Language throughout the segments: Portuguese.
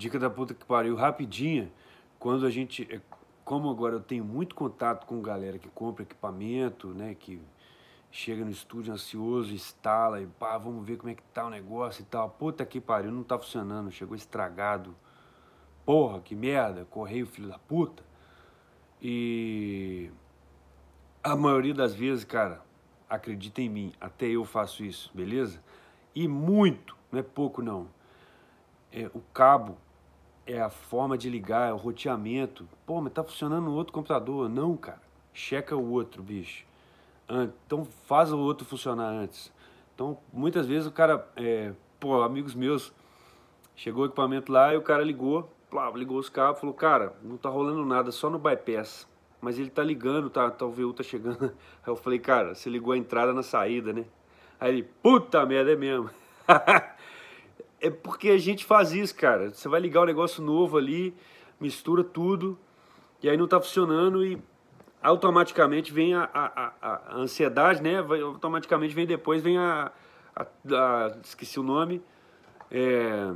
dica da puta que pariu rapidinha, quando a gente, é, como agora eu tenho muito contato com galera que compra equipamento, né, que chega no estúdio ansioso, instala e pá, vamos ver como é que tá o negócio e tal. Puta que pariu, não tá funcionando, chegou estragado. Porra, que merda, correio filho da puta. E a maioria das vezes, cara, acredita em mim, até eu faço isso, beleza? E muito, não é pouco não. É, o cabo é a forma de ligar, é o roteamento. Pô, mas tá funcionando no outro computador. Não, cara. Checa o outro, bicho. Ah, então faz o outro funcionar antes. Então, muitas vezes o cara, é, pô, amigos meus, chegou o equipamento lá e o cara ligou, plá, ligou os cabos, falou, cara, não tá rolando nada, só no bypass. Mas ele tá ligando, tá, tá o VU tá chegando. Aí eu falei, cara, você ligou a entrada na saída, né? Aí ele, puta merda, é mesmo. é porque a gente faz isso, cara. Você vai ligar o um negócio novo ali, mistura tudo, e aí não tá funcionando e automaticamente vem a, a, a, a ansiedade, né? Vai, automaticamente vem depois, vem a, Esqueci o nome. É,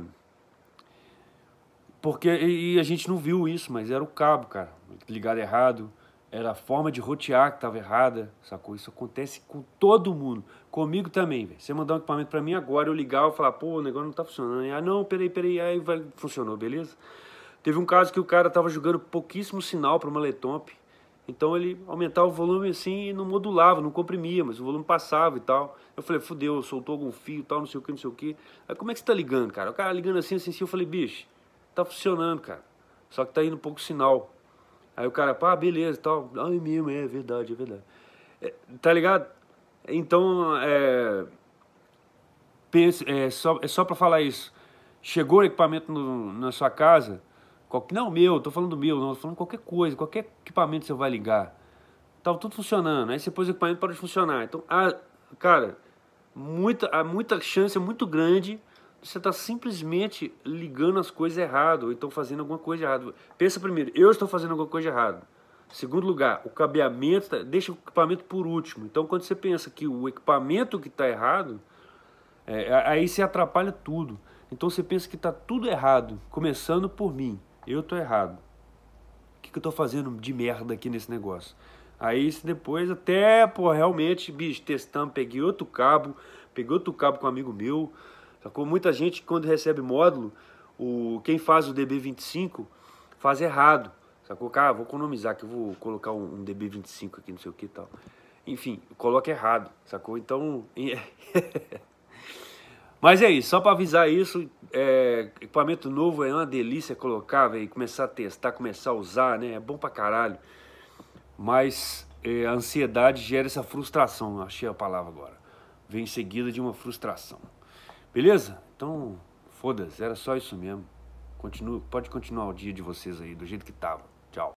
porque e a gente não viu isso, mas era o cabo, cara, ligado errado era a forma de rotear que estava errada, sacou? Isso acontece com todo mundo. Comigo também, velho. Você mandar um equipamento para mim agora, eu ligar e falar, pô, o negócio não tá funcionando. Ah, não, peraí, peraí. Aí vai... funcionou, beleza? Teve um caso que o cara tava jogando pouquíssimo sinal para uma letomp. Então ele aumentava o volume assim e não modulava, não comprimia, mas o volume passava e tal. Eu falei, fudeu, soltou algum fio e tal, não sei o que, não sei o que. Aí como é que você tá ligando, cara? O cara ligando assim, assim, assim. Eu falei, bicho, tá funcionando, cara. Só que tá indo pouco sinal. Aí o cara, pá, beleza tal. Ai, mesmo, é verdade, é verdade. É, tá ligado? Então, é, pense, é, só, é só pra falar isso. Chegou o equipamento no, na sua casa, qual, não meu, tô falando meu, não, tô falando qualquer coisa, qualquer equipamento você vai ligar. Tava tá tudo funcionando, aí você pôs o equipamento para de funcionar. Então, a, cara, muita, há muita chance, é muito grande você está simplesmente ligando as coisas errado, ou então fazendo alguma coisa errada. Pensa primeiro, eu estou fazendo alguma coisa errada. Segundo lugar, o cabeamento, tá, deixa o equipamento por último. Então, quando você pensa que o equipamento que está errado, é, aí você atrapalha tudo. Então, você pensa que está tudo errado, começando por mim. Eu estou errado. O que, que eu estou fazendo de merda aqui nesse negócio? Aí depois até, pô, realmente, bicho, testando, peguei outro cabo, peguei outro cabo com um amigo meu, Sacou? É muita gente, quando recebe módulo, o, quem faz o DB25 faz errado. Sacou? Cara, vou economizar que eu vou colocar um, um DB25 aqui, não sei o que e tal. Enfim, coloca errado, sacou? Então. Mas é isso, só para avisar isso, é, equipamento novo é uma delícia colocar, velho, começar a testar, começar a usar, né? É bom pra caralho. Mas é, a ansiedade gera essa frustração, achei a palavra agora. Vem seguida de uma frustração. Beleza? Então, foda-se, era só isso mesmo. Continua, pode continuar o dia de vocês aí, do jeito que tava. Tchau.